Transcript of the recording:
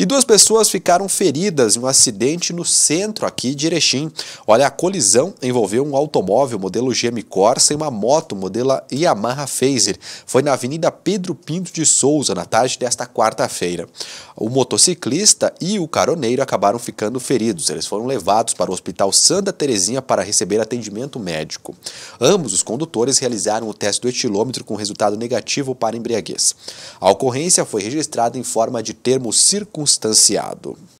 E duas pessoas ficaram feridas em um acidente no centro aqui de Erechim. Olha, a colisão envolveu um automóvel modelo GM Corsa e uma moto modelo Yamaha Phaser. Foi na Avenida Pedro Pinto de Souza, na tarde desta quarta-feira. O motociclista e o caroneiro acabaram ficando feridos. Eles foram levados para o Hospital Santa Terezinha para receber atendimento médico. Ambos os condutores realizaram o teste do etilômetro com resultado negativo para embriaguez. A ocorrência foi registrada em forma de termo circunstancial circunstanciado.